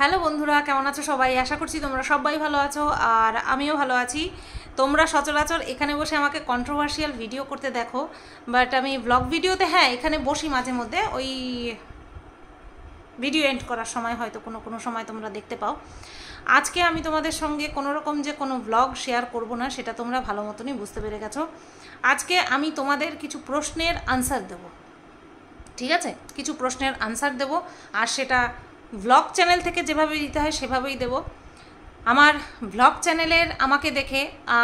hello বন্ধুরা কেমন আছো সবাই আশা করছি তোমরা সবাই ভালো আছো আর আমিও ভালো আছি তোমরা সচরাচর এখানে বসে আমাকে কন্ট্রোভার্সিয়াল ভিডিও করতে দেখো বাট আমি ব্লগ ভিডিওতে হ্যাঁ এখানে বসি মাঝে মধ্যে ওই ভিডিও এন্ড করার সময় হয়তো কোনো কোনো সময় তোমরা দেখতে পাও আজকে আমি তোমাদের সঙ্গে কোনো রকম যে কোনো ব্লগ শেয়ার করব না সেটা তোমরা ভালো মতনই বুঝতে পেরে গেছো আজকে আমি তোমাদের কিছু প্রশ্নের আনসার দেব ঠিক আছে কিছু প্রশ্নের আনসার দেব আর সেটা ব্লগ চ্যানেল থেকে যেভাবে দিতে হয় সেভাবেই দেব আমার ব্লগ চ্যানেলের আমাকে দেখে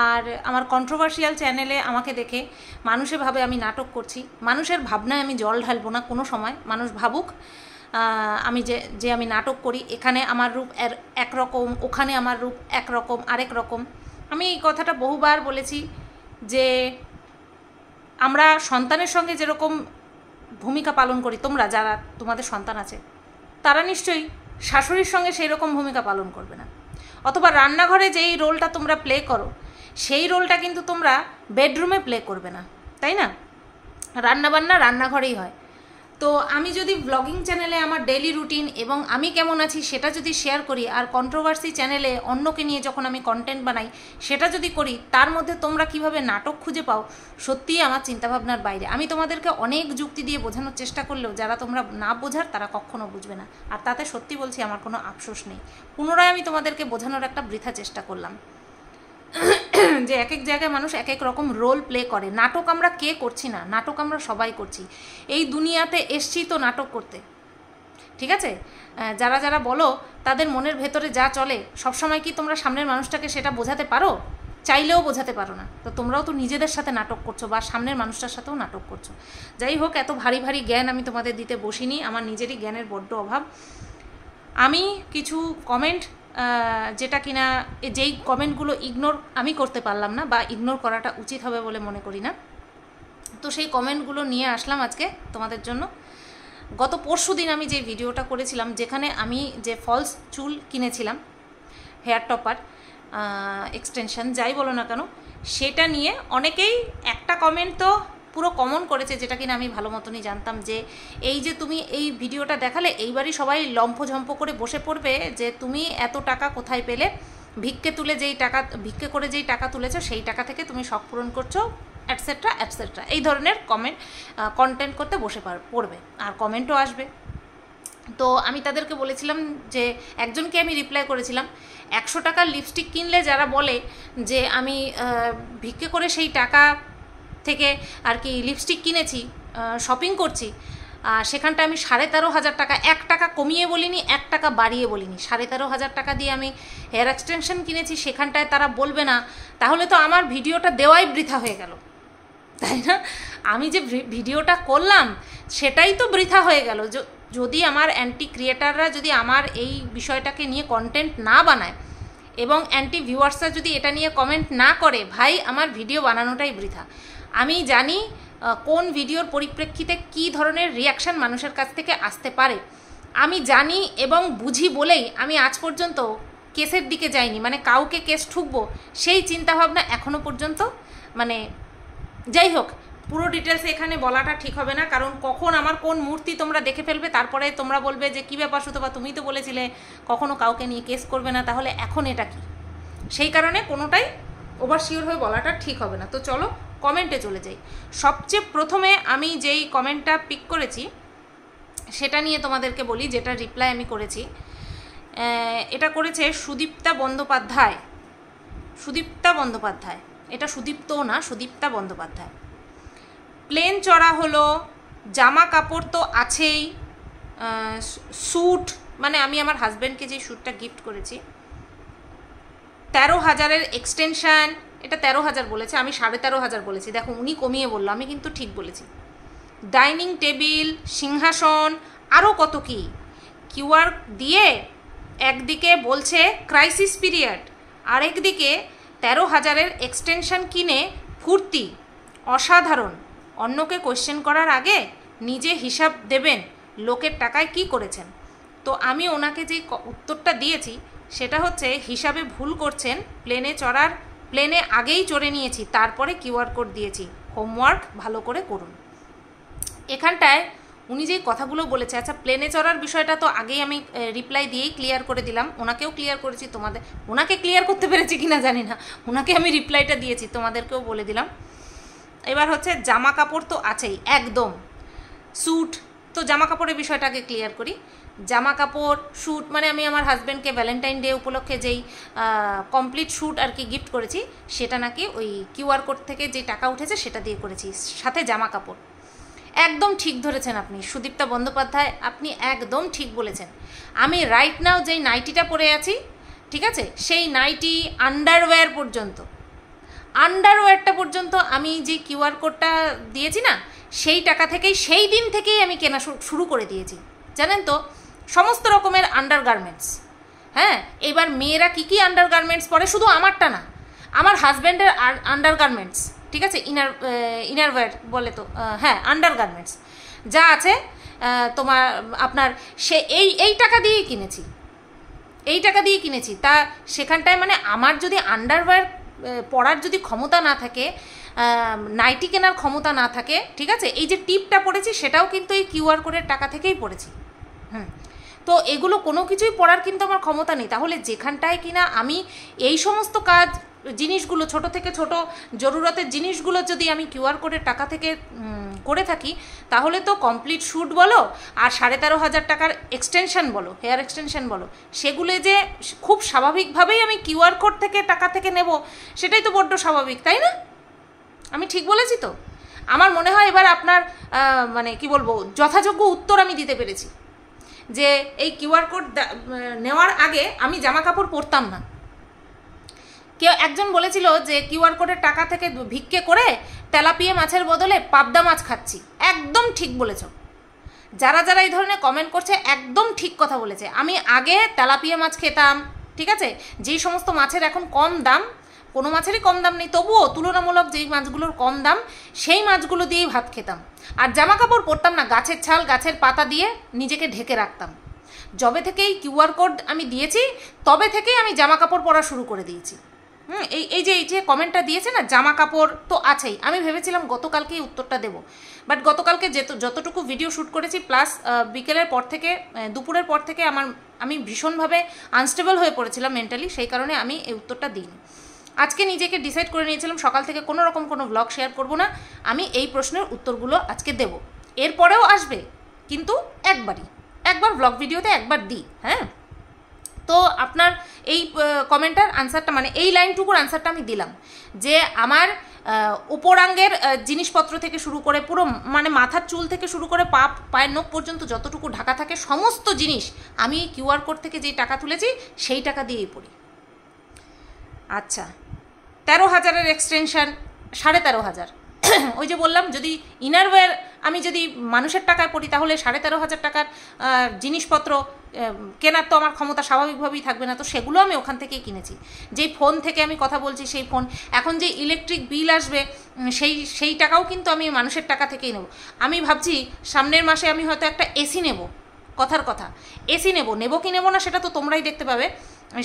আর আমার কন্ট্রোভার্সিয়াল চ্যানেলে আমাকে দেখে মানুষে ভাবে আমি নাটক করছি মানুষের ভাবনায় আমি জল ঢালবো না কোনো সময় মানুষ ভাবুক আমি যে যে আমি নাটক করি এখানে আমার রূপ একরকম ওখানে আমার রূপ একরকম আরেক রকম আমি এই কথাটা বহুবার বলেছি যে আমরা সন্তানের সঙ্গে যেরকম ভূমিকা পালন করি তোমরা যারা তোমাদের সন্তান আছে তারা নিশ্চয়ই শাশুড়ির সঙ্গে সেই রকম ভূমিকা পালন করবে না অথবা রান্নাঘরে যেই রোলটা তোমরা প্লে করো সেই রোলটা কিন্তু তোমরা বেডরুমে প্লে করবে না তাই না রান্নাবান্না রান্নাঘরেই হয় তো আমি যদি ব্লগিং চ্যানেলে আমার ডেলি রুটিন এবং আমি কেমন আছি সেটা যদি শেয়ার করি আর কন্ট্রোভার্সি চ্যানেলে অন্যকে নিয়ে যখন আমি কন্টেন্ট বানাই সেটা যদি করি তার মধ্যে তোমরা কিভাবে নাটক খুঁজে পাও সত্যিই আমার চিন্তাভাবনার বাইরে আমি তোমাদেরকে অনেক যুক্তি দিয়ে বোঝানোর চেষ্টা করলেও যারা তোমরা না বোঝার তারা কখনও বুঝবে না আর তাতে সত্যি বলছি আমার কোনো আফসোস নেই পুনরায় আমি তোমাদেরকে বোঝানোর একটা বৃথা চেষ্টা করলাম যে এক এক জায়গায় মানুষ এক এক রকম রোল প্লে করে নাটক আমরা কে করছি না নাটক আমরা সবাই করছি এই দুনিয়াতে এসছি তো নাটক করতে ঠিক আছে যারা যারা বলো তাদের মনের ভেতরে যা চলে সবসময় কি তোমরা সামনের মানুষটাকে সেটা বোঝাতে পারো চাইলেও বোঝাতে পারো না তো তোমরাও তো নিজেদের সাথে নাটক করছো বা সামনের মানুষটার সাথেও নাটক করছো যাই হোক এত ভারী ভারী জ্ঞান আমি তোমাদের দিতে বসিনি আমার নিজেরই জ্ঞানের বড্ড অভাব আমি কিছু কমেন্ট যেটা কিনা যেই কমেন্টগুলো ইগনোর আমি করতে পারলাম না বা ইগনোর করাটা উচিত হবে বলে মনে করি না তো সেই কমেন্টগুলো নিয়ে আসলাম আজকে তোমাদের জন্য গত পরশু দিন আমি যে ভিডিওটা করেছিলাম যেখানে আমি যে ফলস চুল কিনেছিলাম হেয়ার টপার এক্সটেনশন যাই বলো না কেন সেটা নিয়ে অনেকেই একটা কমেন্ট তো পুরো কমন করেছে যেটা কিনা আমি ভালো মতনই জানতাম যে এই যে তুমি এই ভিডিওটা দেখালে এইবারই সবাই লম্ফঝম্প করে বসে পড়বে যে তুমি এত টাকা কোথায় পেলে ভিক্ষে তুলে যেই টাকা ভিক্ষে করে যেই টাকা তুলেছো সেই টাকা থেকে তুমি শখ পূরণ করছো অ্যাটসেট্রা অ্যাটসেট্রা এই ধরনের কমেন্ট কন্টেন্ট করতে বসে পার পড়বে আর কমেন্টও আসবে তো আমি তাদেরকে বলেছিলাম যে একজনকে আমি রিপ্লাই করেছিলাম একশো টাকার লিপস্টিক কিনলে যারা বলে যে আমি ভিক্ষে করে সেই টাকা থেকে আর কি লিপস্টিক কিনেছি শপিং করছি আর সেখানটা আমি সাড়ে তেরো হাজার টাকা এক টাকা কমিয়ে বলিনি এক টাকা বাড়িয়ে বলিনি সাড়ে তেরো হাজার টাকা দিয়ে আমি হেয়ার এক্সটেনশন কিনেছি সেখানটায় তারা বলবে না তাহলে তো আমার ভিডিওটা দেওয়াই বৃথা হয়ে গেল তাই না আমি যে ভিডিওটা করলাম সেটাই তো বৃথা হয়ে গেল যদি আমার অ্যান্টি ক্রিয়েটাররা যদি আমার এই বিষয়টাকে নিয়ে কন্টেন্ট না বানায় এবং অ্যান্টি ভিউয়ার্সরা যদি এটা নিয়ে কমেন্ট না করে ভাই আমার ভিডিও বানানোটাই বৃথা আমি জানি কোন ভিডিওর পরিপ্রেক্ষিতে কি ধরনের রিয়াকশান মানুষের কাছ থেকে আসতে পারে আমি জানি এবং বুঝি বলেই আমি আজ পর্যন্ত কেসের দিকে যাইনি মানে কাউকে কেস ঠুকবো সেই চিন্তাভাবনা এখনও পর্যন্ত মানে যাই হোক পুরো ডিটেলস এখানে বলাটা ঠিক হবে না কারণ কখন আমার কোন মূর্তি তোমরা দেখে ফেলবে তারপরে তোমরা বলবে যে কী ব্যাপার বা তুমি তো বলেছিলে কখনো কাউকে নিয়ে কেস করবে না তাহলে এখন এটা কি সেই কারণে কোনোটাই ওভার শিওর হয়ে বলাটা ঠিক হবে না তো চলো কমেন্টে চলে যাই সবচেয়ে প্রথমে আমি যেই কমেন্টটা পিক করেছি সেটা নিয়ে তোমাদেরকে বলি যেটা রিপ্লাই আমি করেছি এটা করেছে সুদীপ্তা বন্দ্যোপাধ্যায় সুদীপ্তা বন্দ্যোপাধ্যায় এটা সুদীপ্ত না সুদীপ্তা বন্দ্যোপাধ্যায় প্লেন চড়া হলো জামা কাপড় তো আছেই স্যুট মানে আমি আমার হাজব্যান্ডকে যে স্যুটটা গিফট করেছি তেরো হাজারের এক্সটেনশান এটা তেরো হাজার বলেছে আমি সাড়ে তেরো হাজার বলেছি দেখো উনি কমিয়ে বললো আমি কিন্তু ঠিক বলেছি ডাইনিং টেবিল সিংহাসন আরও কত কি কিউআর দিয়ে একদিকে বলছে ক্রাইসিস পিরিয়ড আরেকদিকে তেরো হাজারের এক্সটেনশন কিনে ফুর্তি অসাধারণ অন্যকে কোয়েশ্চেন করার আগে নিজে হিসাব দেবেন লোকের টাকায় কি করেছেন তো আমি ওনাকে যে উত্তরটা দিয়েছি সেটা হচ্ছে হিসাবে ভুল করছেন প্লেনে চড়ার প্লেনে আগেই চড়ে নিয়েছি তারপরে কিউআর কোড দিয়েছি হোমওয়ার্ক ভালো করে করুন এখানটায় উনি যে কথাগুলো বলেছে আচ্ছা প্লেনে চড়ার বিষয়টা তো আগেই আমি রিপ্লাই দিয়েই ক্লিয়ার করে দিলাম ওনাকেও ক্লিয়ার করেছি তোমাদের ওনাকে ক্লিয়ার করতে পেরেছি কি না জানি না ওনাকে আমি রিপ্লাইটা দিয়েছি তোমাদেরকেও বলে দিলাম এবার হচ্ছে জামা কাপড় তো আছেই একদম স্যুট তো জামা কাপড়ের বিষয়টাকে ক্লিয়ার করি জামা কাপড় শ্যুট মানে আমি আমার হাজব্যান্ডকে ভ্যালেন্টাইন ডে উপলক্ষে যেই কমপ্লিট শ্যুট আর কি গিফট করেছি সেটা নাকি ওই কিউআর কোড থেকে যে টাকা উঠেছে সেটা দিয়ে করেছি সাথে জামা কাপড় একদম ঠিক ধরেছেন আপনি সুদীপ্তা বন্দ্যোপাধ্যায় আপনি একদম ঠিক বলেছেন আমি রাইট নাও যেই নাইটিটা পরে আছি ঠিক আছে সেই নাইটি আন্ডারওয়্যার পর্যন্ত আন্ডারওয়্যারটা পর্যন্ত আমি যে কিউআর কোডটা দিয়েছি না সেই টাকা থেকেই সেই দিন থেকেই আমি কেনা শুরু করে দিয়েছি জানেন তো সমস্ত রকমের আন্ডার গার্মেন্টস হ্যাঁ এবার মেয়েরা কি কি আন্ডার গার্মেন্টস পরে শুধু আমারটা না আমার হাজব্যান্ডের আন্ডার গার্মেন্টস ঠিক আছে ইনার ইনারওয়্যার বলে তো হ্যাঁ আন্ডার গার্মেন্টস যা আছে তোমার আপনার সে এই এই টাকা দিয়েই কিনেছি এই টাকা দিয়ে কিনেছি তা সেখানটায় মানে আমার যদি আন্ডারওয়্যার পরার যদি ক্ষমতা না থাকে নাইটি কেনার ক্ষমতা না থাকে ঠিক আছে এই যে টিপটা পড়েছি সেটাও কিন্তু এই কিউআর কোডের টাকা থেকেই পড়েছি হুম তো এগুলো কোনো কিছুই পড়ার কিন্তু আমার ক্ষমতা নেই তাহলে যেখানটায় কিনা আমি এই সমস্ত কাজ জিনিসগুলো ছোট থেকে ছোট জরুরতের জিনিসগুলো যদি আমি কিউআর কোডের টাকা থেকে করে থাকি তাহলে তো কমপ্লিট শ্যুট বলো আর সাড়ে তেরো হাজার টাকার এক্সটেনশন বলো হেয়ার এক্সটেনশন বলো সেগুলো যে খুব স্বাভাবিকভাবেই আমি কিউআর কোড থেকে টাকা থেকে নেব সেটাই তো বড্ড স্বাভাবিক তাই না আমি ঠিক বলেছি তো আমার মনে হয় এবার আপনার মানে কি বলবো যথাযোগ্য উত্তর আমি দিতে পেরেছি যে এই কিউআর কোড নেওয়ার আগে আমি জামা কাপড় পরতাম না কেউ একজন বলেছিল যে কিউআর কোডের টাকা থেকে ভিক্ষে করে তেলাপিয়া মাছের বদলে পাবদা মাছ খাচ্ছি একদম ঠিক বলেছ যারা যারা এই ধরনের কমেন্ট করছে একদম ঠিক কথা বলেছে আমি আগে তেলাপিয়া মাছ খেতাম ঠিক আছে যেই সমস্ত মাছের এখন কম দাম কোনো মাছেরই কম দাম নেই তবুও তুলনামূলক যেই মাছগুলোর কম দাম সেই মাছগুলো দিয়েই ভাত খেতাম আর জামা কাপড় পরতাম না গাছের ছাল গাছের পাতা দিয়ে নিজেকে ঢেকে রাখতাম যবে থেকেই কিউআর কোড আমি দিয়েছি তবে থেকেই আমি জামা কাপড় পরা শুরু করে দিয়েছি হুম এই এই যে এই যে কমেন্টটা দিয়েছে না জামা কাপড় তো আছেই আমি ভেবেছিলাম গতকালকেই উত্তরটা দেব বাট গতকালকে যেত যতটুকু ভিডিও শ্যুট করেছি প্লাস বিকেলের পর থেকে দুপুরের পর থেকে আমার আমি ভীষণভাবে আনস্টেবল হয়ে পড়েছিলাম মেন্টালি সেই কারণে আমি এই উত্তরটা দিইনি আজকে নিজেকে ডিসাইড করে নিয়েছিলাম সকাল থেকে কোনো রকম কোনো ব্লগ শেয়ার করব না আমি এই প্রশ্নের উত্তরগুলো আজকে দেব এরপরেও আসবে কিন্তু একবারই একবার ব্লগ ভিডিওতে একবার দিই হ্যাঁ তো আপনার এই কমেন্টার আনসারটা মানে এই লাইনটুকুর আনসারটা আমি দিলাম যে আমার উপরাঙ্গের জিনিসপত্র থেকে শুরু করে পুরো মানে মাথার চুল থেকে শুরু করে পা পায়ের নখ পর্যন্ত যতটুকু ঢাকা থাকে সমস্ত জিনিস আমি কিউআর কোড থেকে যেই টাকা তুলেছি সেই টাকা দিয়েই পড়ি আচ্ছা তেরো হাজারের এক্সটেনশান সাড়ে তেরো হাজার ওই যে বললাম যদি ইনারওয়্যার আমি যদি মানুষের টাকায় পড়ি তাহলে সাড়ে তেরো হাজার টাকার জিনিসপত্র কেনার তো আমার ক্ষমতা স্বাভাবিকভাবেই থাকবে না তো সেগুলো আমি ওখান থেকেই কিনেছি যেই ফোন থেকে আমি কথা বলছি সেই ফোন এখন যে ইলেকট্রিক বিল আসবে সেই সেই টাকাও কিন্তু আমি মানুষের টাকা থেকেই নেব আমি ভাবছি সামনের মাসে আমি হয়তো একটা এসি নেব কথার কথা এসি নেব নেব কি নেব না সেটা তো তোমরাই দেখতে পাবে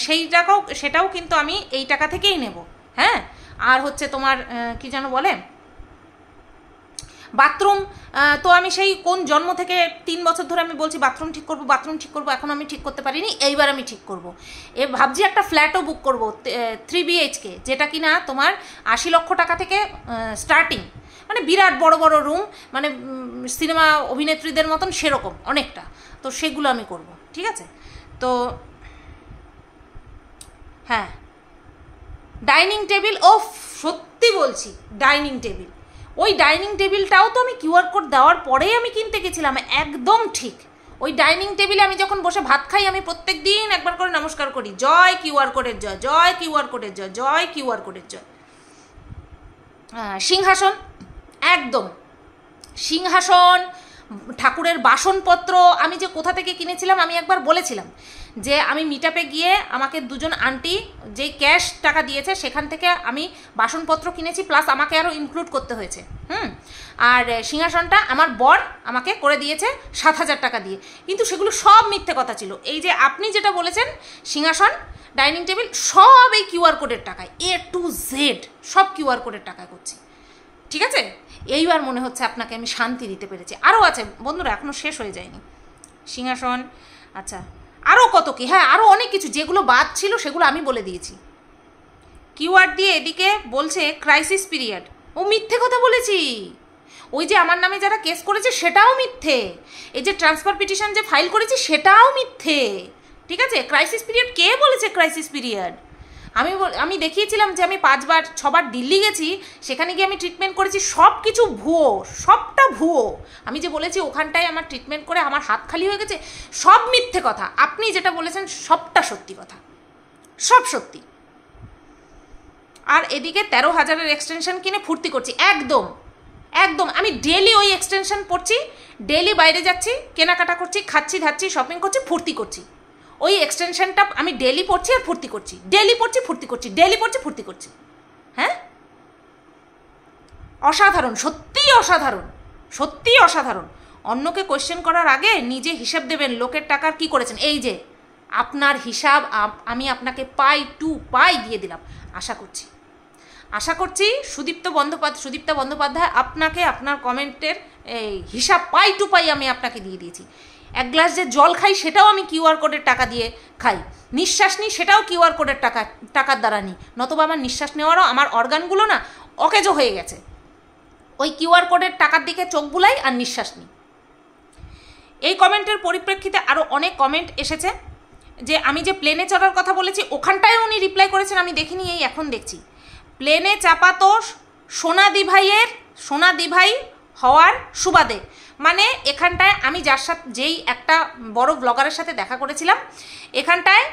সেই টাকাও সেটাও কিন্তু আমি এই টাকা থেকেই নেব হ্যাঁ আর হচ্ছে তোমার কি যেন বলে বাথরুম তো আমি সেই কোন জন্ম থেকে তিন বছর ধরে আমি বলছি বাথরুম ঠিক করব বাথরুম ঠিক করব এখন আমি ঠিক করতে পারিনি এইবার আমি ঠিক করব এ ভাবছি একটা ফ্ল্যাটও বুক করব থ্রি বিএইচকে যেটা কি না তোমার আশি লক্ষ টাকা থেকে স্টার্টিং মানে বিরাট বড় বড় রুম মানে সিনেমা অভিনেত্রীদের মতন সেরকম অনেকটা তো সেগুলো আমি করব ঠিক আছে তো হ্যাঁ ডাইনিং টেবিল ও সত্যি বলছি ডাইনিং টেবিল ওই ডাইনিং টেবিলটাও তো আমি কিউআর কোড দেওয়ার পরেই আমি কিনতে গেছিলাম একদম ঠিক ওই ডাইনিং টেবিলে আমি যখন বসে ভাত খাই আমি প্রত্যেক দিন একবার করে নমস্কার করি জয় কিউআর কোডের জয় জয় কিউআর কোডের জয় জয় কিউআর কোডের জয় সিংহাসন একদম সিংহাসন ঠাকুরের বাসনপত্র আমি যে কোথা থেকে কিনেছিলাম আমি একবার বলেছিলাম যে আমি মিটাপে গিয়ে আমাকে দুজন আন্টি যেই ক্যাশ টাকা দিয়েছে সেখান থেকে আমি বাসনপত্র কিনেছি প্লাস আমাকে আরও ইনক্লুড করতে হয়েছে হুম আর সিংহাসনটা আমার বর আমাকে করে দিয়েছে সাত হাজার টাকা দিয়ে কিন্তু সেগুলো সব মিথ্যে কথা ছিল এই যে আপনি যেটা বলেছেন সিংহাসন ডাইনিং টেবিল সব এই কিউআর কোডের টাকায় এ টু জেড সব কিউআর কোডের টাকায় করছি ঠিক আছে এইবার মনে হচ্ছে আপনাকে আমি শান্তি দিতে পেরেছি আরও আছে বন্ধুরা এখনও শেষ হয়ে যায়নি সিংহাসন আচ্ছা আরও কত কি হ্যাঁ আরও অনেক কিছু যেগুলো বাদ ছিল সেগুলো আমি বলে দিয়েছি কিউআর দিয়ে এদিকে বলছে ক্রাইসিস পিরিয়ড ও মিথ্যে কথা বলেছি ওই যে আমার নামে যারা কেস করেছে সেটাও মিথ্যে এই যে ট্রান্সফার পিটিশন যে ফাইল করেছি সেটাও মিথ্যে ঠিক আছে ক্রাইসিস পিরিয়ড কে বলেছে ক্রাইসিস পিরিয়ড আমি আমি দেখিয়েছিলাম যে আমি পাঁচবার ছবার দিল্লি গেছি সেখানে গিয়ে আমি ট্রিটমেন্ট করেছি সব কিছু ভুয়ো সবটা ভুয়ো আমি যে বলেছি ওখানটায় আমার ট্রিটমেন্ট করে আমার হাত খালি হয়ে গেছে সব মিথ্যে কথা আপনি যেটা বলেছেন সবটা সত্যি কথা সব সত্যি আর এদিকে তেরো হাজারের এক্সটেনশন কিনে ফুর্তি করছি একদম একদম আমি ডেলি ওই এক্সটেনশন পড়ছি ডেলি বাইরে যাচ্ছি কেনাকাটা করছি খাচ্ছি ধাচ্ছি শপিং করছি ফুর্তি করছি ওই এক্সটেনশনটা আমি ডেলি পড়ছি আর ফুর্তি করছি ডেলি পড়ছি ফুর্তি করছি ডেলি পড়ছি ফুর্তি করছি হ্যাঁ অসাধারণ সত্যিই অসাধারণ সত্যিই অসাধারণ অন্যকে কোয়েশ্চেন করার আগে নিজে হিসাব দেবেন লোকের টাকার কি করেছেন এই যে আপনার হিসাব আমি আপনাকে পাই টু পাই দিয়ে দিলাম আশা করছি আশা করছি সুদীপ্ত বন্দ্যোপাধ্যায় সুদীপ্তা বন্দ্যোপাধ্যায় আপনাকে আপনার কমেন্টের এই হিসাব পাই টু পাই আমি আপনাকে দিয়ে দিয়েছি এক গ্লাস যে জল খাই সেটাও আমি কিউআর কোডের টাকা দিয়ে খাই নিঃশ্বাস নিই সেটাও কিউআর কোডের টাকা টাকার দ্বারা নিই নতুবা আমার নিঃশ্বাস নেওয়ারও আমার অর্গানগুলো না অকেজো হয়ে গেছে ওই কিউআর কোডের টাকার দিকে চোখ বুলাই আর নিঃশ্বাস নিই এই কমেন্টের পরিপ্রেক্ষিতে আরও অনেক কমেন্ট এসেছে যে আমি যে প্লেনে চড়ার কথা বলেছি ওখানটায় উনি রিপ্লাই করেছেন আমি দেখিনি এই এখন দেখছি প্লেনে চাপাতো সোনাদি ভাইয়ের সোনাদি ভাই হওয়ার সুবাদে মানে এখানটায় আমি যার সাথে যেই একটা বড় ব্লগারের সাথে দেখা করেছিলাম এখানটায়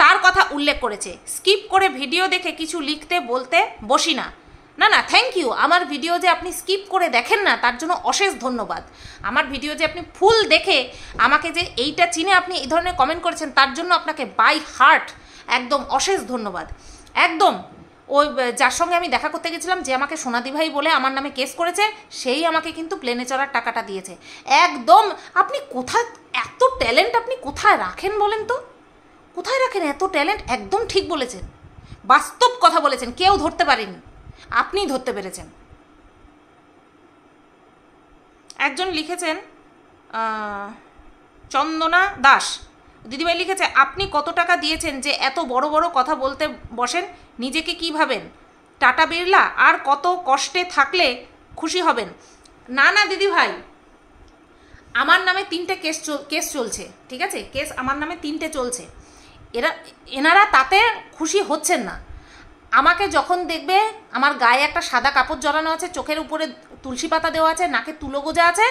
তার কথা উল্লেখ করেছে স্কিপ করে ভিডিও দেখে কিছু লিখতে বলতে বসি না না না থ্যাংক ইউ আমার ভিডিও যে আপনি স্কিপ করে দেখেন না তার জন্য অশেষ ধন্যবাদ আমার ভিডিও যে আপনি ফুল দেখে আমাকে যে এইটা চিনে আপনি এই ধরনের কমেন্ট করেছেন তার জন্য আপনাকে বাই হার্ট একদম অশেষ ধন্যবাদ একদম ওই যার সঙ্গে আমি দেখা করতে গেছিলাম যে আমাকে সোনাদি ভাই বলে আমার নামে কেস করেছে সেই আমাকে কিন্তু প্লেনে চড়ার টাকাটা দিয়েছে একদম আপনি কোথায় এত ট্যালেন্ট আপনি কোথায় রাখেন বলেন তো কোথায় রাখেন এত ট্যালেন্ট একদম ঠিক বলেছেন বাস্তব কথা বলেছেন কেউ ধরতে পারেনি আপনিই ধরতে পেরেছেন একজন লিখেছেন চন্দনা দাস দিদিভাই লিখেছে আপনি কত টাকা দিয়েছেন যে এত বড় বড় কথা বলতে বসেন নিজেকে কি ভাবেন টাটা বিড়লা আর কত কষ্টে থাকলে খুশি হবেন না না দিদিভাই আমার নামে তিনটে কেস কেস চলছে ঠিক আছে কেস আমার নামে তিনটে চলছে এরা এনারা তাতে খুশি হচ্ছেন না আমাকে যখন দেখবে আমার গায়ে একটা সাদা কাপড় জড়ানো আছে চোখের উপরে তুলসী পাতা দেওয়া আছে নাকে তুলো গোজা আছে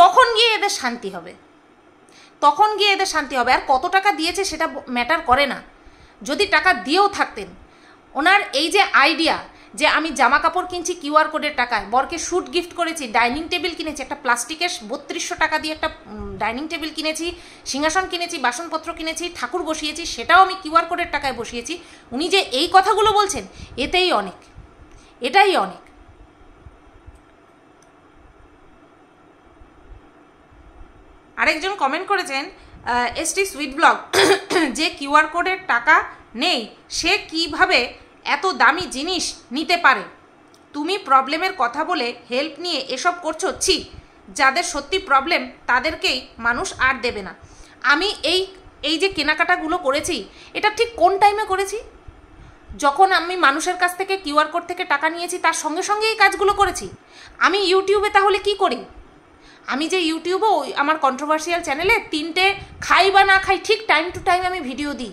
তখন গিয়ে এদের শান্তি হবে তখন গিয়ে এদের শান্তি হবে আর কত টাকা দিয়েছে সেটা ম্যাটার করে না যদি টাকা দিয়েও থাকতেন ওনার এই যে আইডিয়া যে আমি জামা কাপড় কিনছি কিউআর কোডের টাকায় বরকে শ্যুট গিফট করেছি ডাইনিং টেবিল কিনেছি একটা প্লাস্টিকের বত্রিশশো টাকা দিয়ে একটা ডাইনিং টেবিল কিনেছি সিংহাসন কিনেছি বাসনপত্র কিনেছি ঠাকুর বসিয়েছি সেটাও আমি কিউআর কোডের টাকায় বসিয়েছি উনি যে এই কথাগুলো বলছেন এতেই অনেক এটাই অনেক আরেকজন কমেন্ট করেছেন এস টি সুইট ব্লগ যে কিউআর কোডের টাকা নেই সে কিভাবে এত দামি জিনিস নিতে পারে তুমি প্রবলেমের কথা বলে হেল্প নিয়ে এসব করছো ছি যাদের সত্যি প্রবলেম তাদেরকেই মানুষ আর দেবে না আমি এই এই যে কেনাকাটাগুলো করেছি এটা ঠিক কোন টাইমে করেছি যখন আমি মানুষের কাছ থেকে কিউআর কোড থেকে টাকা নিয়েছি তার সঙ্গে সঙ্গে এই কাজগুলো করেছি আমি ইউটিউবে তাহলে কি করি আমি যে ইউটিউবে ওই আমার কন্ট্রোভার্সিয়াল চ্যানেলে তিনটে খাই বা না খাই ঠিক টাইম টু টাইম আমি ভিডিও দিই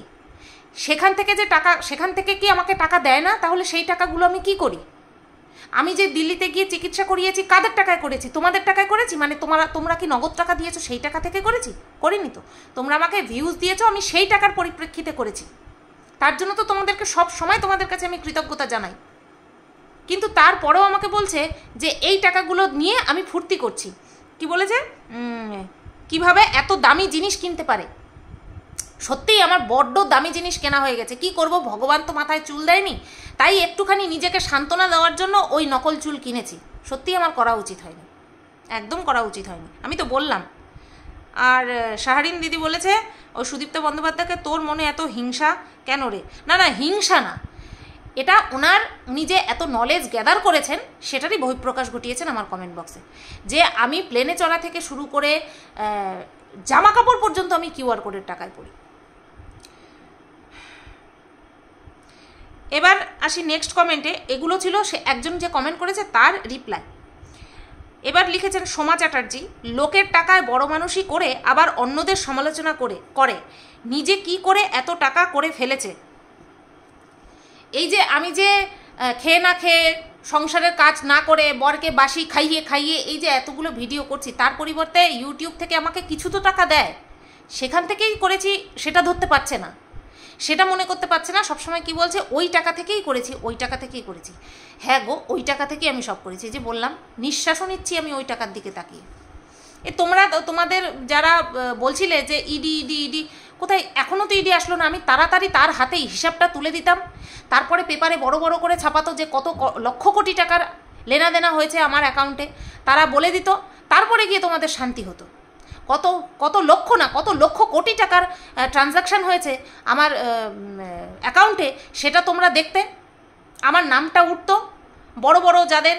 সেখান থেকে যে টাকা সেখান থেকে কি আমাকে টাকা দেয় না তাহলে সেই টাকাগুলো আমি কি করি আমি যে দিল্লিতে গিয়ে চিকিৎসা করিয়েছি কাদের টাকায় করেছি তোমাদের টাকায় করেছি মানে তোমরা তোমরা কি নগদ টাকা দিয়েছো সেই টাকা থেকে করেছি করিনি তো তোমরা আমাকে ভিউজ দিয়েছো আমি সেই টাকার পরিপ্রেক্ষিতে করেছি তার জন্য তো তোমাদেরকে সব সময় তোমাদের কাছে আমি কৃতজ্ঞতা জানাই কিন্তু তারপরেও আমাকে বলছে যে এই টাকাগুলো নিয়ে আমি ফুর্তি করছি কি বলেছে কিভাবে এত দামি জিনিস কিনতে পারে সত্যিই আমার বড্ড দামি জিনিস কেনা হয়ে গেছে কি করব ভগবান তো মাথায় চুল দেয়নি তাই একটুখানি নিজেকে সান্ত্বনা দেওয়ার জন্য ওই নকল চুল কিনেছি সত্যিই আমার করা উচিত হয়নি একদম করা উচিত হয়নি আমি তো বললাম আর শাহরিন দিদি বলেছে ও সুদীপ্ত বন্দ্যোপাধ্যায়কে তোর মনে এত হিংসা কেন রে না না হিংসা না এটা ওনার উনি যে এত নলেজ গ্যাদার করেছেন সেটারই বহিঃপ্রকাশ ঘটিয়েছেন আমার কমেন্ট বক্সে যে আমি প্লেনে চড়া থেকে শুরু করে জামা কাপড় পর্যন্ত আমি কিউআর কোডের টাকায় পড়ি এবার আসি নেক্সট কমেন্টে এগুলো ছিল সে একজন যে কমেন্ট করেছে তার রিপ্লাই এবার লিখেছেন সোমা চ্যাটার্জি লোকের টাকায় বড় মানুষই করে আবার অন্যদের সমালোচনা করে করে নিজে কি করে এত টাকা করে ফেলেছে এই যে আমি যে খেয়ে না খেয়ে সংসারের কাজ না করে বরকে বাসি খাইয়ে খাইয়ে এই যে এতগুলো ভিডিও করছি তার পরিবর্তে ইউটিউব থেকে আমাকে কিছু তো টাকা দেয় সেখান থেকেই করেছি সেটা ধরতে পারছে না সেটা মনে করতে পারছে না সবসময় কি বলছে ওই টাকা থেকেই করেছি ওই টাকা থেকেই করেছি হ্যাঁ গো ওই টাকা থেকেই আমি সব করেছি যে বললাম নিঃশ্বাসও নিচ্ছি আমি ওই টাকার দিকে তাকিয়ে এ তোমরা তোমাদের যারা বলছিলে যে ইডি ইডি ইডি কোথায় এখনও তো ইডি e আসলো না আমি তাড়াতাড়ি তার হাতেই হিসাবটা তুলে দিতাম তারপরে পেপারে বড় বড় করে ছাপাতো যে কত লক্ষ কোটি টাকার লেনাদেনা হয়েছে আমার অ্যাকাউন্টে তারা বলে দিত তারপরে গিয়ে তোমাদের শান্তি হতো কত কত লক্ষ না কত লক্ষ কোটি টাকার ট্রানজাকশান হয়েছে আমার অ্যাকাউন্টে সেটা তোমরা দেখতে আমার নামটা উঠতো বড় বড় যাদের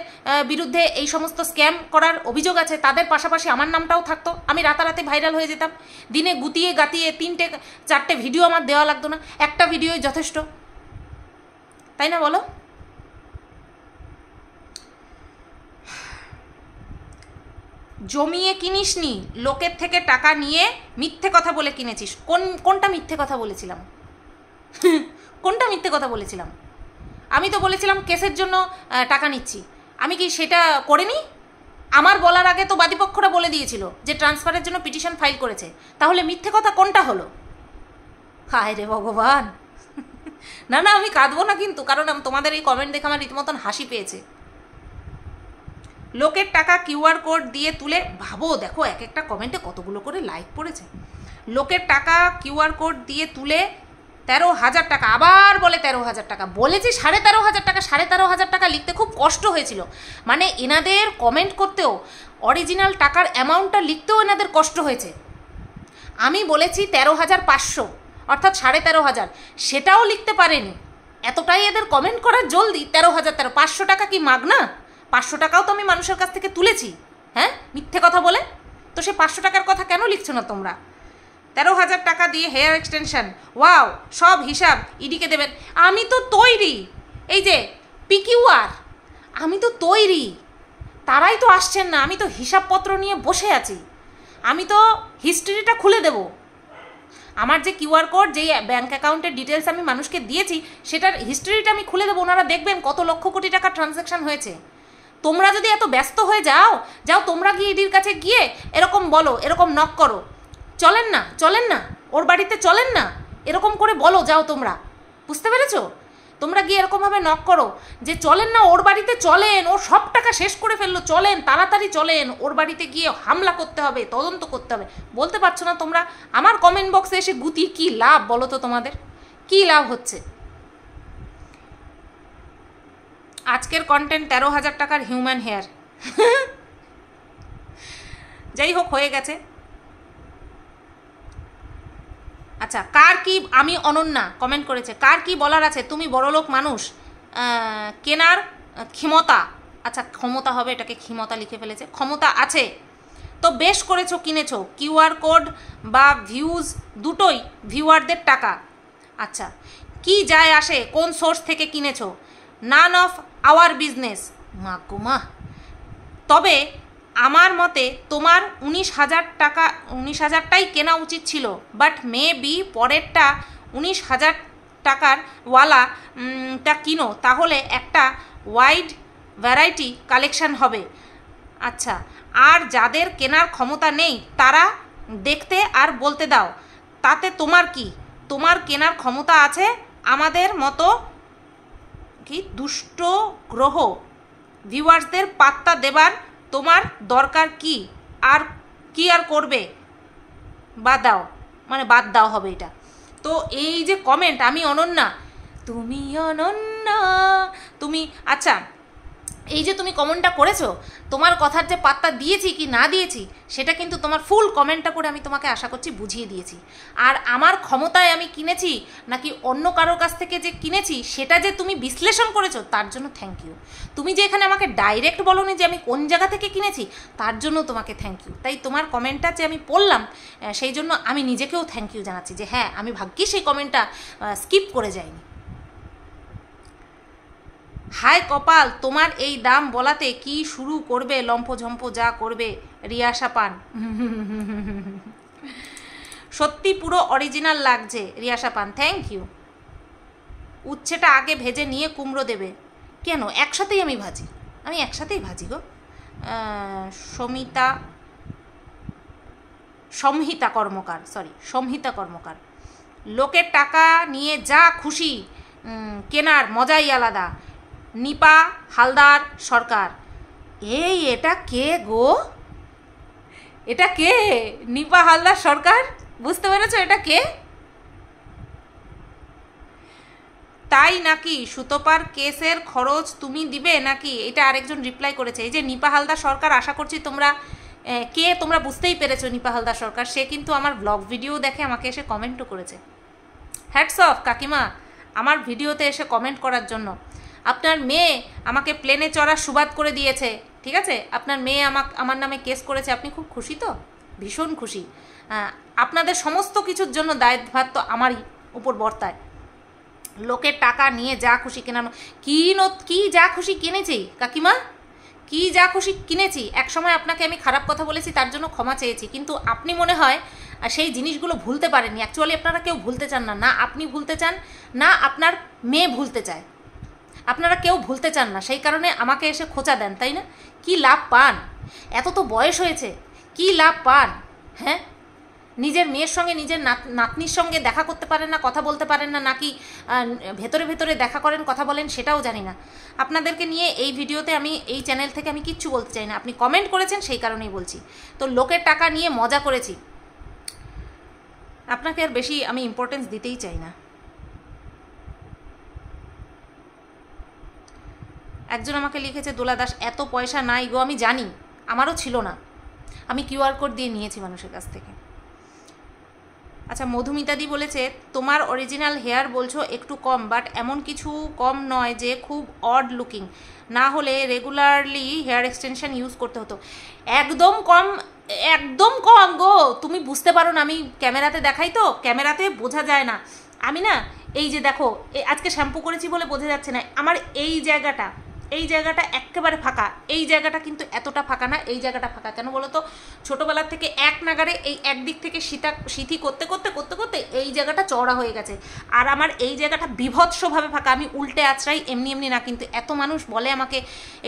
বিরুদ্ধে এই সমস্ত স্ক্যাম করার অভিযোগ আছে তাদের পাশাপাশি আমার নামটাও থাকতো আমি রাতারাতি ভাইরাল হয়ে যেতাম দিনে গুতিয়ে গাতিয়ে তিনটে চারটে ভিডিও আমার দেওয়া লাগতো না একটা ভিডিওই যথেষ্ট তাই না বলো জমিয়ে কিনিসনি লোকের থেকে টাকা নিয়ে মিথ্যে কথা বলে কিনেছিস কোন কোনটা মিথ্যে কথা বলেছিলাম কোনটা মিথ্যে কথা বলেছিলাম আমি তো বলেছিলাম কেসের জন্য টাকা নিচ্ছি আমি কি সেটা করিনি আমার বলার আগে তো বাদীপক্ষরা বলে দিয়েছিল যে ট্রান্সফারের জন্য পিটিশন ফাইল করেছে তাহলে মিথ্যে কথা কোনটা হলো হায় রে ভগবান না না আমি কাঁদবো না কিন্তু কারণ তোমাদের এই কমেন্ট দেখে আমার রীতিমতন হাসি পেয়েছে লোকের টাকা কিউআর কোড দিয়ে তুলে ভাবো দেখো এক একটা কমেন্টে কতগুলো করে লাইক পড়েছে লোকের টাকা কিউআর কোড দিয়ে তুলে তেরো হাজার টাকা আবার বলে তেরো হাজার টাকা বলেছি সাড়ে তেরো হাজার টাকা সাড়ে তেরো হাজার টাকা লিখতে খুব কষ্ট হয়েছিল মানে এনাদের কমেন্ট করতেও অরিজিনাল টাকার অ্যামাউন্টটা লিখতেও এনাদের কষ্ট হয়েছে আমি বলেছি তেরো হাজার পাঁচশো অর্থাৎ সাড়ে তেরো হাজার সেটাও লিখতে পারেনি এতটাই এদের কমেন্ট করার জলদি তেরো হাজার তেরো পাঁচশো টাকা কি মাগনা পাঁচশো টাকাও তো আমি মানুষের কাছ থেকে তুলেছি হ্যাঁ মিথ্যে কথা বলে তো সে পাঁচশো টাকার কথা কেন লিখছো না তোমরা তেরো হাজার টাকা দিয়ে হেয়ার এক্সটেনশন ওয়াও সব হিসাব ইডিকে দেবেন আমি তো তৈরি এই যে পিকিউআর আমি তো তৈরি তারাই তো আসছেন না আমি তো হিসাবপত্র নিয়ে বসে আছি আমি তো হিস্ট্রিটা খুলে দেব আমার যে কিউআর কোড যেই ব্যাঙ্ক অ্যাকাউন্টের ডিটেলস আমি মানুষকে দিয়েছি সেটার হিস্ট্রিটা আমি খুলে দেবো ওনারা দেখবেন কত লক্ষ কোটি টাকা ট্রানজ্যাকশন হয়েছে তোমরা যদি এত ব্যস্ত হয়ে যাও যাও তোমরা গিয়ে ইডির কাছে গিয়ে এরকম বলো এরকম নক করো চলেন না চলেন না ওর বাড়িতে চলেন না এরকম করে বলো যাও তোমরা বুঝতে পেরেছ তোমরা গিয়ে এরকমভাবে নক করো যে চলেন না ওর বাড়িতে চলেন ও সব টাকা শেষ করে ফেললো চলেন তাড়াতাড়ি চলেন ওর বাড়িতে গিয়ে হামলা করতে হবে তদন্ত করতে হবে বলতে পারছো না তোমরা আমার কমেন্ট বক্সে এসে গুতি কি লাভ বলো তো তোমাদের কি লাভ হচ্ছে আজকের কন্টেন্ট তেরো হাজার টাকার হিউম্যান হেয়ার যাই হোক হয়ে গেছে আচ্ছা কার কি আমি অনন্যা কমেন্ট করেছে কার কি বলার আছে তুমি বড়লোক মানুষ কেনার ক্ষমতা আচ্ছা ক্ষমতা হবে এটাকে ক্ষমতা লিখে ফেলেছে ক্ষমতা আছে তো বেশ করেছো কিনেছো কিউআর কোড বা ভিউজ দুটোই ভিউয়ারদের টাকা আচ্ছা কি যায় আসে কোন সোর্স থেকে কিনেছো নান অফ আওয়ার বিজনেস মা তবে আমার মতে তোমার উনিশ হাজার টাকা উনিশ হাজারটাই কেনা উচিত ছিল বাট মে বি পরেরটা উনিশ হাজার টাকার ওয়ালাটা কিনো তাহলে একটা ওয়াইড ভ্যারাইটি কালেকশান হবে আচ্ছা আর যাদের কেনার ক্ষমতা নেই তারা দেখতে আর বলতে দাও তাতে তোমার কি তোমার কেনার ক্ষমতা আছে আমাদের মতো কি দুষ্ট গ্রহ ভিউয়ার্সদের পাত্তা দেবার তোমার দরকার কি আর কি আর করবে বাদ দাও মানে বাদ দাও হবে এটা তো এই যে কমেন্ট আমি অনন্যা তুমি অনন্যা তুমি আচ্ছা এই যে তুমি কমেন্টটা করেছো তোমার কথার যে পাত্তা দিয়েছি কি না দিয়েছি সেটা কিন্তু তোমার ফুল কমেন্টটা করে আমি তোমাকে আশা করছি বুঝিয়ে দিয়েছি আর আমার ক্ষমতায় আমি কিনেছি নাকি অন্য কারোর কাছ থেকে যে কিনেছি সেটা যে তুমি বিশ্লেষণ করেছো তার জন্য থ্যাংক ইউ তুমি যে এখানে আমাকে ডাইরেক্ট বলনি যে আমি কোন জায়গা থেকে কিনেছি তার জন্য তোমাকে থ্যাংক ইউ তাই তোমার কমেন্টটা যে আমি পড়লাম সেই জন্য আমি নিজেকেও থ্যাংক ইউ জানাচ্ছি যে হ্যাঁ আমি ভাগ্যি সেই কমেন্টটা স্কিপ করে যাইনি হায় কপাল তোমার এই দাম বলাতে কি শুরু করবে লম্পঝম্প যা করবে রিয়াশা পান সত্যি পুরো অরিজিনাল লাগছে রিয়াশা পান থ্যাংক ইউ উচ্ছেটা আগে ভেজে নিয়ে কুমড়ো দেবে কেন একসাথেই আমি ভাজি আমি একসাথেই ভাজি গো সমিতা সংহিতা কর্মকার সরি সংহিতা কর্মকার লোকের টাকা নিয়ে যা খুশি কেনার মজাই আলাদা নিপা হালদার সরকার এই এটা কে গো এটা কে নিপা হালদার সরকার বুঝতে পেরেছ এটা কে তাই নাকি সুতোপার কেসের খরচ তুমি দিবে নাকি এটা আরেকজন রিপ্লাই করেছে এই যে নিপা হালদার সরকার আশা করছি তোমরা কে তোমরা বুঝতেই পেরেছো নিপা হালদার সরকার সে কিন্তু আমার ব্লগ ভিডিও দেখে আমাকে এসে কমেন্টও করেছে হ্যাটস অফ কাকিমা আমার ভিডিওতে এসে কমেন্ট করার জন্য আপনার মেয়ে আমাকে প্লেনে চড়ার সুবাদ করে দিয়েছে ঠিক আছে আপনার মেয়ে আমাক আমার নামে কেস করেছে আপনি খুব খুশি তো ভীষণ খুশি আপনাদের সমস্ত কিছুর জন্য দায়িত্বভার তো আমারই উপর বর্তায় লোকের টাকা নিয়ে যা খুশি কেনার কী ন কী যা খুশি কিনেছি কাকিমা কি যা খুশি কিনেছি একসময় আপনাকে আমি খারাপ কথা বলেছি তার জন্য ক্ষমা চেয়েছি কিন্তু আপনি মনে হয় সেই জিনিসগুলো ভুলতে পারেনি অ্যাকচুয়ালি আপনারা কেউ ভুলতে চান না না আপনি ভুলতে চান না আপনার মেয়ে ভুলতে চায় আপনারা কেউ ভুলতে চান না সেই কারণে আমাকে এসে খোঁচা দেন তাই না কি লাভ পান এত তো বয়স হয়েছে কি লাভ পান হ্যাঁ নিজের মেয়ের সঙ্গে নিজের নাতনির সঙ্গে দেখা করতে পারেন না কথা বলতে পারেন না নাকি ভেতরে ভেতরে দেখা করেন কথা বলেন সেটাও জানি না আপনাদেরকে নিয়ে এই ভিডিওতে আমি এই চ্যানেল থেকে আমি কিচ্ছু বলতে চাই না আপনি কমেন্ট করেছেন সেই কারণেই বলছি তো লোকের টাকা নিয়ে মজা করেছি আপনাকে আর বেশি আমি ইম্পর্টেন্স দিতেই চাই না একজন আমাকে লিখেছে দোলা দাস এত পয়সা নাই গো আমি জানি আমারও ছিল না আমি কিউআর কোড দিয়ে নিয়েছি মানুষের কাছ থেকে আচ্ছা মধুমিতাদি বলেছে তোমার অরিজিনাল হেয়ার বলছো একটু কম বাট এমন কিছু কম নয় যে খুব অড লুকিং না হলে রেগুলারলি হেয়ার এক্সটেনশন ইউজ করতে হতো একদম কম একদম কম গো তুমি বুঝতে পারো না আমি ক্যামেরাতে দেখাই তো ক্যামেরাতে বোঝা যায় না আমি না এই যে দেখো আজকে শ্যাম্পু করেছি বলে বোঝা যাচ্ছে না আমার এই জায়গাটা এই জায়গাটা একেবারে ফাঁকা এই জায়গাটা কিন্তু এতটা ফাঁকা না এই জায়গাটা ফাঁকা কেন বলো তো ছোটোবেলার থেকে এক নাগারে এই একদিক থেকে শীতা শীতি করতে করতে করতে করতে এই জায়গাটা চওড়া হয়ে গেছে আর আমার এই জায়গাটা বিভৎসভাবে ফাঁকা আমি উল্টে আছড়াই এমনি এমনি না কিন্তু এত মানুষ বলে আমাকে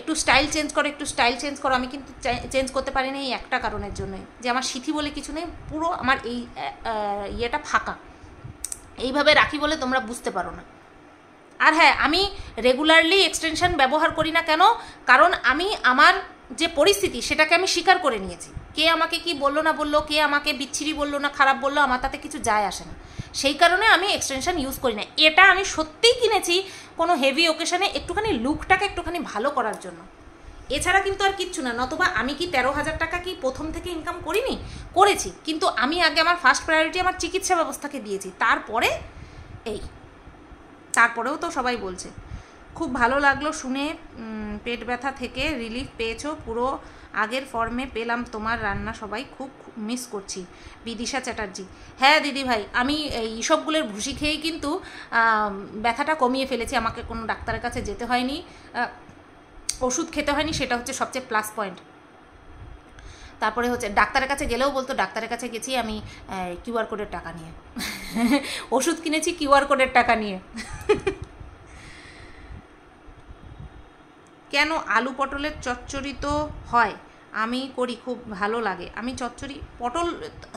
একটু স্টাইল চেঞ্জ করো একটু স্টাইল চেঞ্জ করো আমি কিন্তু চেঞ্জ করতে পারিনি এই একটা কারণের জন্যই যে আমার শীতি বলে কিছু নেই পুরো আমার এই ইয়েটা ফাঁকা এইভাবে রাখি বলে তোমরা বুঝতে পারো না আর হ্যাঁ আমি রেগুলারলি এক্সটেনশান ব্যবহার করি না কেন কারণ আমি আমার যে পরিস্থিতি সেটাকে আমি স্বীকার করে নিয়েছি কে আমাকে কি বললো না বললো কে আমাকে বিচ্ছিরি বললো না খারাপ বললো আমার তাতে কিছু যায় আসে না সেই কারণে আমি এক্সটেনশান ইউজ করি না এটা আমি সত্যিই কিনেছি কোনো হেভি ওকেশানে একটুখানি লুকটাকে একটুখানি ভালো করার জন্য এছাড়া কিন্তু আর কিচ্ছু না নতবা আমি কি তেরো হাজার টাকা কি প্রথম থেকে ইনকাম করিনি করেছি কিন্তু আমি আগে আমার ফার্স্ট প্রায়োরিটি আমার চিকিৎসা ব্যবস্থাকে দিয়েছি তারপরে এই তারপরেও তো সবাই বলছে খুব ভালো লাগলো শুনে পেট ব্যথা থেকে রিলিফ পেয়েছো পুরো আগের ফর্মে পেলাম তোমার রান্না সবাই খুব মিস করছি বিদিশা চ্যাটার্জি হ্যাঁ দিদি ভাই আমি এই সবগুলোর ভুসি খেয়েই কিন্তু ব্যথাটা কমিয়ে ফেলেছি আমাকে কোনো ডাক্তারের কাছে যেতে হয়নি ওষুধ খেতে হয়নি সেটা হচ্ছে সবচেয়ে প্লাস পয়েন্ট তারপরে হচ্ছে ডাক্তারের কাছে গেলেও বলতো ডাক্তারের কাছে গেছি আমি কিউআর কোডের টাকা নিয়ে ওষুধ কিনেছি কিউআর কোডের টাকা নিয়ে কেন আলু পটলের চচ্চড়ি তো হয় আমি করি খুব ভালো লাগে আমি চচ্চড়ি পটল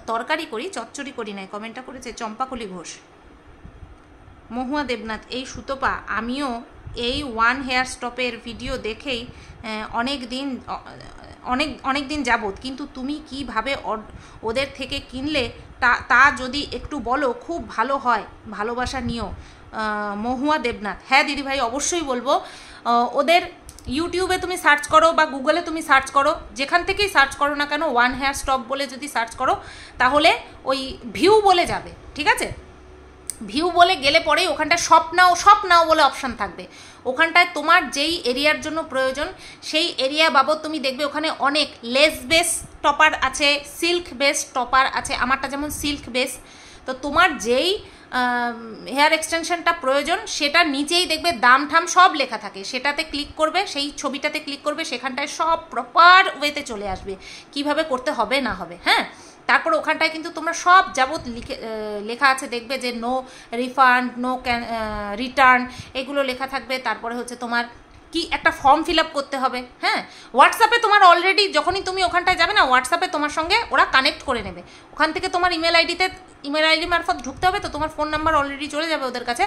তরকারি করি চচ্চড়ি করি নাই কমেন্টটা করেছে চম্পাকলি ঘোষ মহুয়া দেবনাথ এই সুতপা আমিও এই ওয়ান হেয়ার স্টপের ভিডিও দেখেই অনেক দিন অনেক অনেক দিন যাবত কিন্তু তুমি কিভাবে ওদের থেকে কিনলে তা তা যদি একটু বলো খুব ভালো হয় ভালোবাসা নিও মহুয়া দেবনাথ হ্যাঁ দিদিভাই অবশ্যই বলবো ওদের ইউটিউবে তুমি সার্চ করো বা গুগলে তুমি সার্চ করো যেখান থেকেই সার্চ করো না কেন ওয়ান হেয়ার স্টপ বলে যদি সার্চ করো তাহলে ওই ভিউ বলে যাবে ঠিক আছে ভিউ বলে গেলে পরেই ওখানটা স্বপ্নাও স্বপ্নাও বলে অপশান থাকবে ওখানটায় তোমার যেই এরিয়ার জন্য প্রয়োজন সেই এরিয়া বাবদ তুমি দেখবে ওখানে অনেক লেস বেস টপার আছে সিল্ক বেস টপার আছে আমারটা যেমন সিল্ক বেস তো তোমার যেই হেয়ার এক্সটেনশনটা প্রয়োজন সেটা নিচেই দেখবে দাম ঠাম সব লেখা থাকে সেটাতে ক্লিক করবে সেই ছবিটাতে ক্লিক করবে সেখানটায় সব প্রপার ওয়েতে চলে আসবে কিভাবে করতে হবে না হবে হ্যাঁ তারপর ওখানটায় কিন্তু তোমরা সব যাবত লিখে লেখা আছে দেখবে যে no refund no can return এগুলো লেখা থাকবে তারপরে হচ্ছে তোমার কি একটা ফর্ম ফিল আপ করতে হবে হ্যাঁ হোয়াটসঅ্যাপে তোমার অলরেডি যখনই তুমি ওখানটায় যাবে না হোয়াটসঅ্যাপে তোমার সঙ্গে ওরা কানেক্ট করে নেবে ওখান থেকে তোমার ইমেল আইডিতে ইমেল আইডি মারফত ঢুকতে হবে তো তোমার ফোন নাম্বার অলরেডি চলে যাবে ওদের কাছে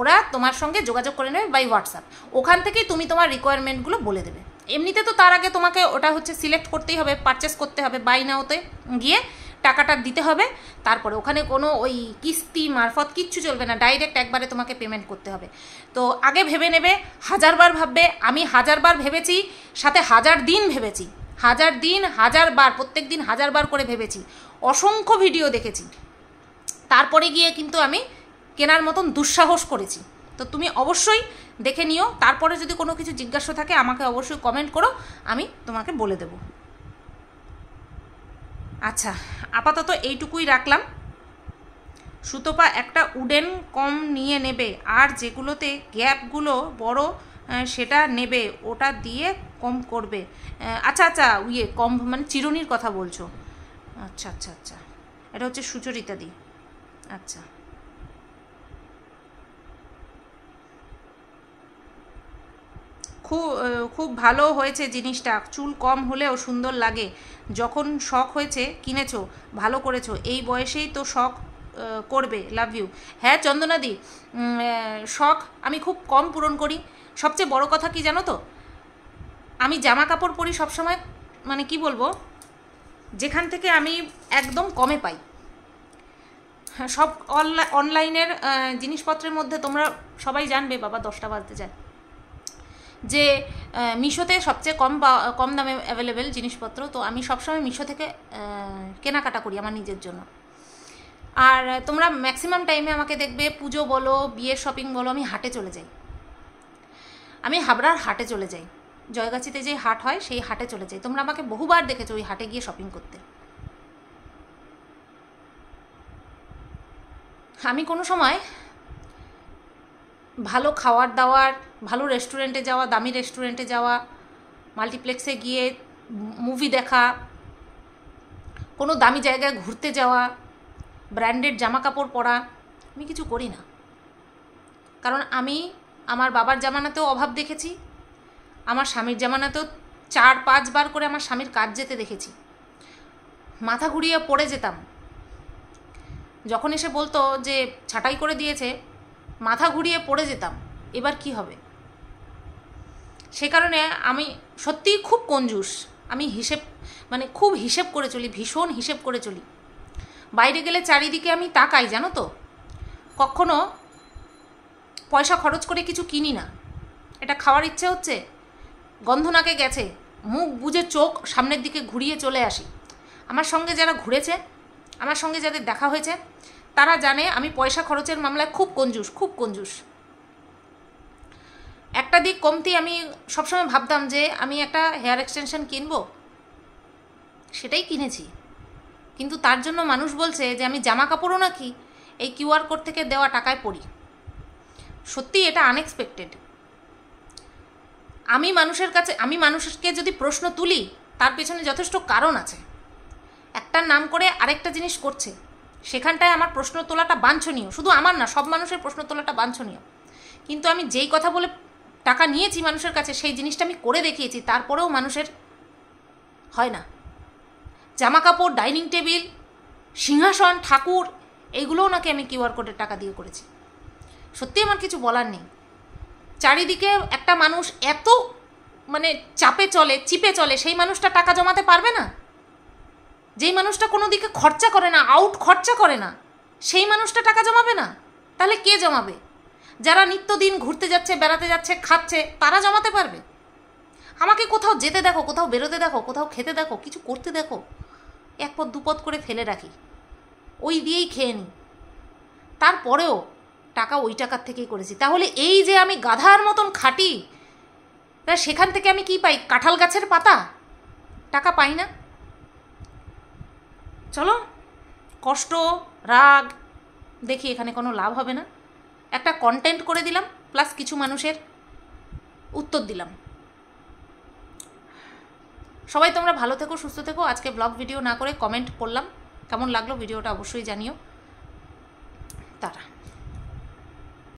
ওরা তোমার সঙ্গে যোগাযোগ করে নেবে বাই হোয়াটসঅ্যাপ ওখান থেকেই তুমি তোমার রিকোয়ারমেন্টগুলো বলে দেবে এমনিতে তো তার আগে তোমাকে ওটা হচ্ছে সিলেক্ট করতেই হবে পারচেস করতে হবে বাই নাওতে গিয়ে টাকাটা দিতে হবে তারপরে ওখানে কোনো ওই কিস্তি মারফত কিচ্ছু চলবে না ডাইরেক্ট একবারে তোমাকে পেমেন্ট করতে হবে তো আগে ভেবে নেবে হাজারবার ভাববে আমি হাজারবার ভেবেছি সাথে হাজার দিন ভেবেছি হাজার দিন হাজারবার প্রত্যেক দিন হাজারবার করে ভেবেছি অসংখ্য ভিডিও দেখেছি তারপরে গিয়ে কিন্তু আমি কেনার মতন দুঃসাহস করেছি তো তুমি অবশ্যই দেখে নিও তারপরে যদি কোনো কিছু জিজ্ঞাসা থাকে আমাকে অবশ্যই কমেন্ট করো আমি তোমাকে বলে দেব আচ্ছা আপাতত এইটুকুই রাখলাম সুতোপা একটা উডেন কম নিয়ে নেবে আর যেগুলোতে গ্যাপগুলো বড় সেটা নেবে ওটা দিয়ে কম করবে আচ্ছা আচ্ছা ইয়ে কম মানে চিরুনির কথা বলছো আচ্ছা আচ্ছা আচ্ছা এটা হচ্ছে সুচরিতাদি আচ্ছা খুব খুব ভালো হয়েছে জিনিসটা চুল কম হলেও সুন্দর লাগে যখন শখ হয়েছে কিনেছো ভালো করেছো এই বয়সেই তো শখ করবে লাভ ইউ হ্যাঁ চন্দনাদি শখ আমি খুব কম পূরণ করি সবচেয়ে বড় কথা কি জানো তো আমি জামা কাপড় পরি সবসময় মানে কি বলবো যেখান থেকে আমি একদম কমে পাই সব অনলাইনের জিনিসপত্রের মধ্যে তোমরা সবাই জানবে বাবা দশটা বাজতে যায় যে মিশোতে সবচেয়ে কম কম দামে অ্যাভেলেবেল জিনিসপত্র তো আমি সবসময় মিশো থেকে কেনাকাটা করি আমার নিজের জন্য আর তোমরা ম্যাক্সিমাম টাইমে আমাকে দেখবে পুজো বলো বিয়ের শপিং বলো আমি হাটে চলে যাই আমি হাবড়ার হাটে চলে যাই জয়গাছিতে যে হাট হয় সেই হাটে চলে যাই তোমরা আমাকে বহুবার দেখেছো ওই হাটে গিয়ে শপিং করতে আমি কোনো সময় ভালো খাওয়ার দাওয়ার ভালো রেস্টুরেন্টে যাওয়া দামি রেস্টুরেন্টে যাওয়া মাল্টিপ্লেক্সে গিয়ে মুভি দেখা কোনো দামি জায়গায় ঘুরতে যাওয়া ব্র্যান্ডেড জামা কাপড় পরা আমি কিছু করি না কারণ আমি আমার বাবার জামানাতেও অভাব দেখেছি আমার স্বামীর জামানাতেও চার পাঁচবার করে আমার স্বামীর কাজ যেতে দেখেছি মাথা ঘুরিয়ে পড়ে যেতাম যখন এসে বলতো যে ছাটাই করে দিয়েছে মাথা ঘুরিয়ে পড়ে যেতাম এবার কি হবে সে কারণে আমি সত্যিই খুব কঞ্জুস আমি হিসেব মানে খুব হিসেব করে চলি ভীষণ হিসেব করে চলি বাইরে গেলে চারিদিকে আমি তাকাই জানো তো কখনো পয়সা খরচ করে কিছু কিনি না এটা খাওয়ার ইচ্ছে হচ্ছে গন্ধনাকে গেছে মুখ বুঝে চোখ সামনের দিকে ঘুরিয়ে চলে আসি আমার সঙ্গে যারা ঘুরেছে আমার সঙ্গে যাদের দেখা হয়েছে তারা জানে আমি পয়সা খরচের মামলায় খুব কঞ্জুস খুব কঞ্জুস একটা দিক কমতি আমি সবসময় ভাবতাম যে আমি একটা হেয়ার এক্সটেনশন কিনবো সেটাই কিনেছি কিন্তু তার জন্য মানুষ বলছে যে আমি জামা কাপড়ও নাকি এই কিউআর কোড থেকে দেওয়া টাকায় পড়ি সত্যি এটা আনএক্সপেক্টেড আমি মানুষের কাছে আমি মানুষকে যদি প্রশ্ন তুলি তার পেছনে যথেষ্ট কারণ আছে একটার নাম করে আরেকটা জিনিস করছে সেখানটায় আমার প্রশ্ন তোলাটা বাঞ্ছনীয় শুধু আমার না সব মানুষের প্রশ্ন তোলাটা বাঞ্ছনীয় কিন্তু আমি যেই কথা বলে টাকা নিয়েছি মানুষের কাছে সেই জিনিসটা আমি করে দেখিয়েছি তারপরেও মানুষের হয় না জামা কাপড় ডাইনিং টেবিল সিংহাসন ঠাকুর এইগুলোও নাকি আমি কিউআর কোডের টাকা দিয়ে করেছি সত্যি আমার কিছু বলার নেই চারিদিকে একটা মানুষ এত মানে চাপে চলে চিপে চলে সেই মানুষটা টাকা জমাতে পারবে না যেই মানুষটা কোনো দিকে খরচা করে না আউট খরচা করে না সেই মানুষটা টাকা জমাবে না তাহলে কে জমাবে যারা নিত্যদিন ঘুরতে যাচ্ছে বেড়াতে যাচ্ছে খাচ্ছে তারা জমাতে পারবে আমাকে কোথাও যেতে দেখো কোথাও বেরোতে দেখো কোথাও খেতে দেখো কিছু করতে দেখো এক পথ দুপদ করে ফেলে রাখি ওই দিয়েই খেয়ে নিই তারপরেও টাকা ওই টাকার থেকেই করেছি তাহলে এই যে আমি গাধার মতন খাটি তা সেখান থেকে আমি কি পাই কাঁঠাল গাছের পাতা টাকা পাই না চলো কষ্ট রাগ দেখি এখানে কোনো লাভ হবে না একটা কন্টেন্ট করে দিলাম প্লাস কিছু মানুষের উত্তর দিলাম সবাই তোমরা ভালো থেকো সুস্থ থেকো আজকে ব্লগ ভিডিও না করে কমেন্ট করলাম কেমন লাগলো ভিডিওটা অবশ্যই জানিও তারা